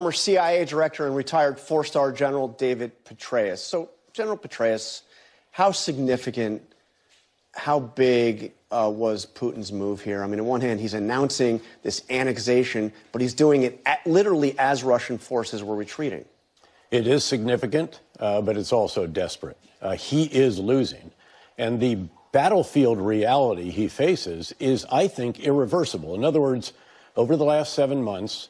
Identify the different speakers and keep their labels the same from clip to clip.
Speaker 1: former CIA director and retired four star General David Petraeus. So, General Petraeus, how significant, how big uh, was Putin's move here? I mean, on one hand, he's announcing this annexation, but he's doing it at, literally as Russian forces were retreating. It is significant, uh, but it's also desperate. Uh, he is losing. And the battlefield reality he faces is, I think, irreversible. In other words, over the last seven months,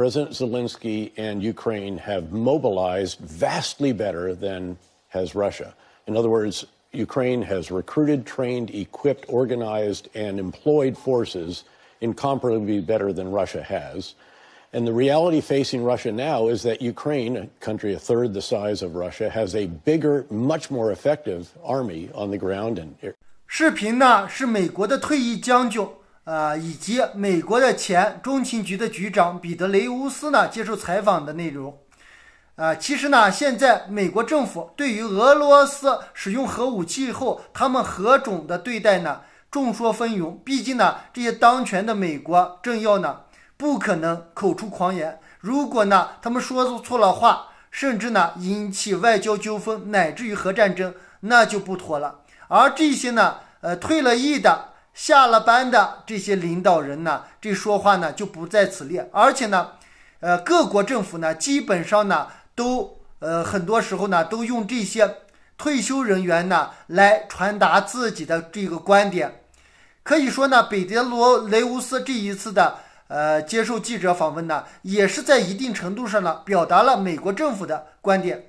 Speaker 1: President Zelensky and Ukraine have mobilized vastly better than has Russia. In other words, Ukraine has recruited, trained, equipped, organized, and employed forces incomparably better than Russia has. And the reality facing Russia now is that Ukraine, a country a third the size of Russia, has a bigger, much more effective army on the ground and. 视频呢是美国的退役将军啊，以及美国的前中情局的局长彼得雷乌斯呢，接受采访的内容。啊，其实呢，现在美国政府对于俄罗斯使用核武器后，他们何种的对待呢？众说纷纭。毕竟呢，这些当权的美国政要呢，不可能口出狂言。如果呢，他们说错了话，甚至呢，引起外交纠纷，乃至于核战争，那就不妥了。而这些呢，呃，退了役的。下了班的这些领导人呢，这说话呢就不在此列。而且呢，呃，各国政府呢，基本上呢，都呃，很多时候呢，都用这些退休人员呢来传达自己的这个观点。可以说呢，北德罗雷乌斯这一次的呃接受记者访问呢，也是在一定程度上呢表达了美国政府的观点，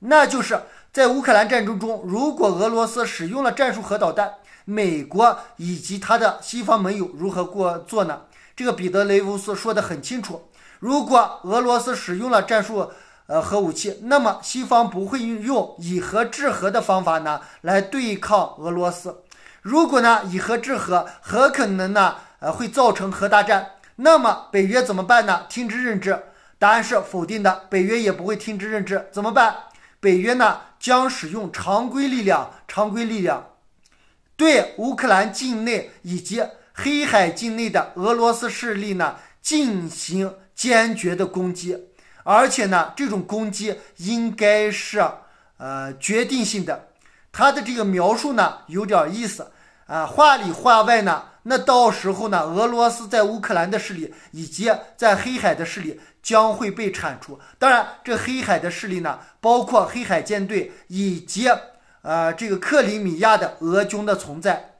Speaker 1: 那就是在乌克兰战争中，如果俄罗斯使用了战术核导弹。美国以及他的西方盟友如何过做呢？这个彼得雷乌斯说得很清楚：如果俄罗斯使用了战术呃核武器，那么西方不会用以核制核的方法呢来对抗俄罗斯。如果呢以核制核，核可能呢呃会造成核大战，那么北约怎么办呢？听之任之？答案是否定的，北约也不会听之任之。怎么办？北约呢将使用常规力量，常规力量。对乌克兰境内以及黑海境内的俄罗斯势力呢进行坚决的攻击，而且呢，这种攻击应该是呃决定性的。他的这个描述呢有点意思啊，话里话外呢，那到时候呢，俄罗斯在乌克兰的势力以及在黑海的势力将会被铲除。当然，这黑海的势力呢，包括黑海舰队以及。呃，这个克里米亚的俄军的存在，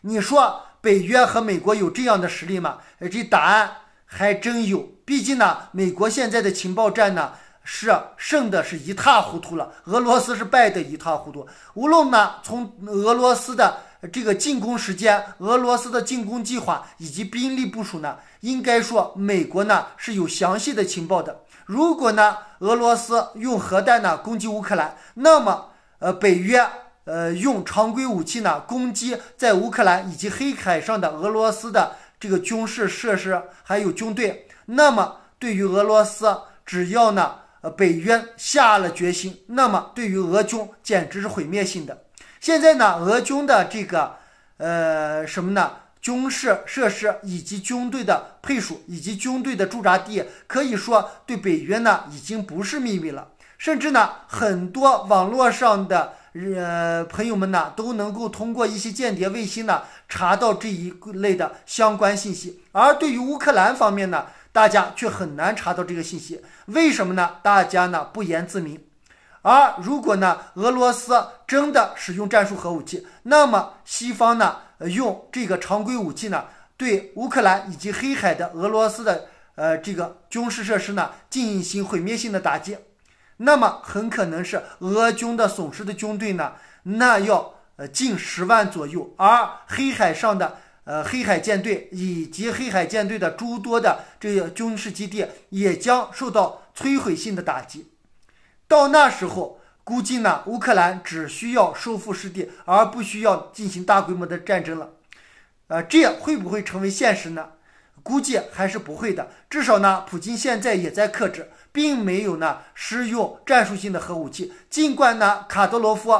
Speaker 1: 你说北约和美国有这样的实力吗？这答案还真有。毕竟呢，美国现在的情报战呢是胜的是一塌糊涂了，俄罗斯是败的一塌糊涂。无论呢从俄罗斯的这个进攻时间、俄罗斯的进攻计划以及兵力部署呢，应该说美国呢是有详细的情报的。如果呢俄罗斯用核弹呢攻击乌克兰，那么。呃，北约呃用常规武器呢攻击在乌克兰以及黑海上的俄罗斯的这个军事设施还有军队，那么对于俄罗斯，只要呢呃北约下了决心，那么对于俄军简直是毁灭性的。现在呢，俄军的这个呃什么呢军事设施以及军队的配属以及军队的驻扎地，可以说对北约呢已经不是秘密了。甚至呢，很多网络上的呃朋友们呢，都能够通过一些间谍卫星呢查到这一类的相关信息。而对于乌克兰方面呢，大家却很难查到这个信息。为什么呢？大家呢不言自明。而如果呢，俄罗斯真的使用战术核武器，那么西方呢用这个常规武器呢，对乌克兰以及黑海的俄罗斯的呃这个军事设施呢进行毁灭性的打击。那么很可能是俄军的损失的军队呢，那要呃近十万左右，而黑海上的呃黑海舰队以及黑海舰队的诸多的这个军事基地也将受到摧毁性的打击。到那时候，估计呢乌克兰只需要收复失地，而不需要进行大规模的战争了。呃，这样会不会成为现实呢？估计还是不会的，至少呢，普京现在也在克制，并没有呢使用战术性的核武器。尽管呢，卡德罗夫、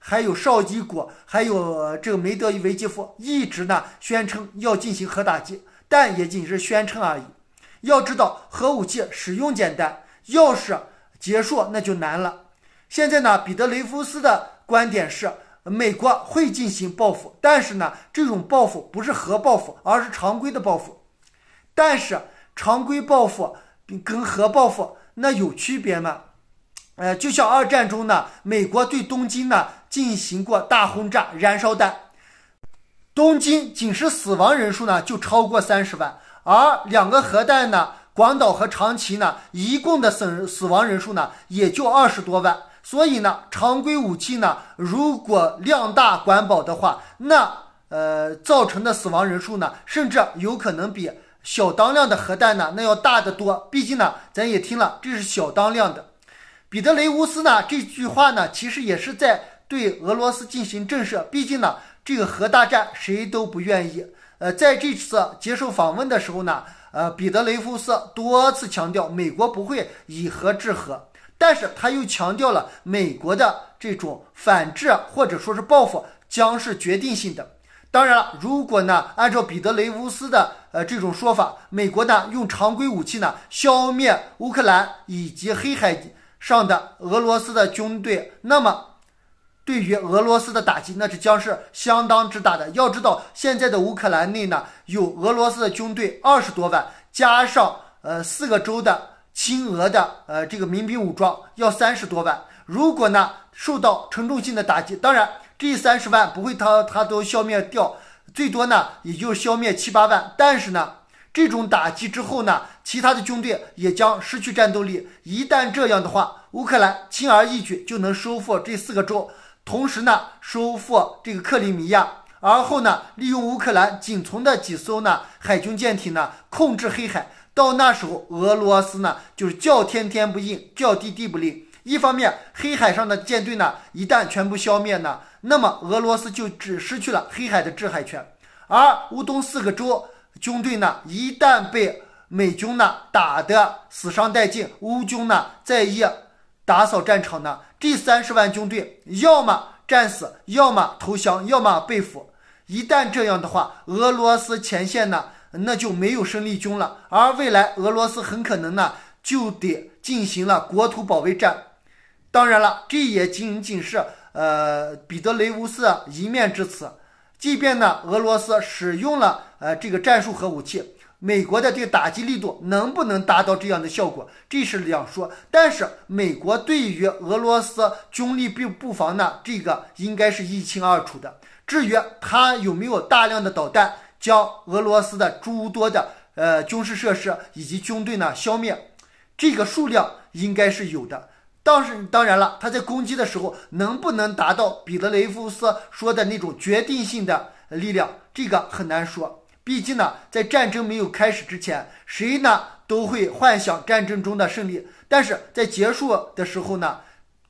Speaker 1: 还有绍基古、还有这个梅德韦杰夫一直呢宣称要进行核打击，但也仅是宣称而已。要知道，核武器使用简单，要是结束那就难了。现在呢，彼得雷夫斯的观点是，美国会进行报复，但是呢，这种报复不是核报复，而是常规的报复。但是常规报复跟核报复那有区别吗？呃，就像二战中呢，美国对东京呢进行过大轰炸，燃烧弹，东京仅是死亡人数呢就超过三十万，而两个核弹呢，广岛和长崎呢，一共的死死亡人数呢也就二十多万，所以呢，常规武器呢，如果量大管饱的话，那呃造成的死亡人数呢，甚至有可能比。小当量的核弹呢，那要大得多。毕竟呢，咱也听了，这是小当量的。彼得雷乌斯呢，这句话呢，其实也是在对俄罗斯进行震慑。毕竟呢，这个核大战谁都不愿意。呃，在这次接受访问的时候呢，呃，彼得雷乌斯多次强调，美国不会以核制核，但是他又强调了美国的这种反制或者说是报复将是决定性的。当然了，如果呢，按照彼得雷乌斯的呃这种说法，美国呢用常规武器呢消灭乌克兰以及黑海上的俄罗斯的军队，那么对于俄罗斯的打击，那是将是相当之大的。要知道，现在的乌克兰内呢有俄罗斯的军队二十多万，加上呃四个州的亲俄的呃这个民兵武装要三十多万。如果呢受到沉重性的打击，当然。这三十万不会他他都消灭掉，最多呢也就消灭七八万。但是呢，这种打击之后呢，其他的军队也将失去战斗力。一旦这样的话，乌克兰轻而易举就能收复这四个州，同时呢收复这个克里米亚，而后呢利用乌克兰仅存的几艘呢海军舰艇呢控制黑海。到那时候，俄罗斯呢就是叫天天不应，叫地地不灵。一方面，黑海上的舰队呢，一旦全部消灭呢，那么俄罗斯就只失去了黑海的制海权；而乌东四个州军队呢，一旦被美军呢打得死伤殆尽，乌军呢在一打扫战场呢，这三十万军队要么战死，要么投降，要么被俘。一旦这样的话，俄罗斯前线呢那就没有生力军了，而未来俄罗斯很可能呢就得进行了国土保卫战。当然了，这也仅仅是呃彼得雷乌斯一面之词。即便呢俄罗斯使用了呃这个战术核武器，美国的这个打击力度能不能达到这样的效果，这是两说。但是美国对于俄罗斯军力并布防呢，这个应该是一清二楚的。至于他有没有大量的导弹将俄罗斯的诸多的呃军事设施以及军队呢消灭，这个数量应该是有的。但是当然了，他在攻击的时候能不能达到彼得雷夫斯说的那种决定性的力量，这个很难说。毕竟呢，在战争没有开始之前，谁呢都会幻想战争中的胜利，但是在结束的时候呢，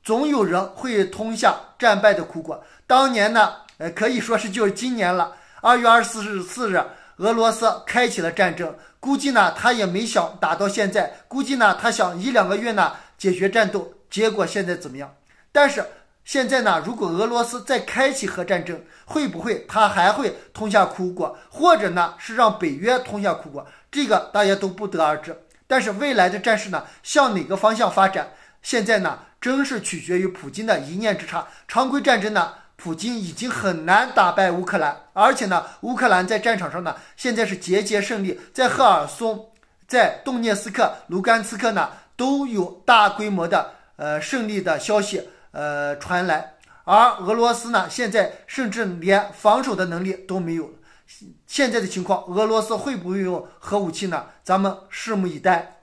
Speaker 1: 总有人会吞下战败的苦果。当年呢，呃，可以说是就是今年了，二月二十四日，俄罗斯开启了战争。估计呢，他也没想打到现在，估计呢，他想一两个月呢解决战斗。结果现在怎么样？但是现在呢？如果俄罗斯再开启核战争，会不会他还会吞下苦果？或者呢，是让北约吞下苦果？这个大家都不得而知。但是未来的战事呢，向哪个方向发展？现在呢，真是取决于普京的一念之差。常规战争呢，普京已经很难打败乌克兰，而且呢，乌克兰在战场上呢，现在是节节胜利，在赫尔松、在顿涅斯克、卢甘斯克呢，都有大规模的。呃，胜利的消息呃传来，而俄罗斯呢，现在甚至连防守的能力都没有。现在的情况，俄罗斯会不会用核武器呢？咱们拭目以待。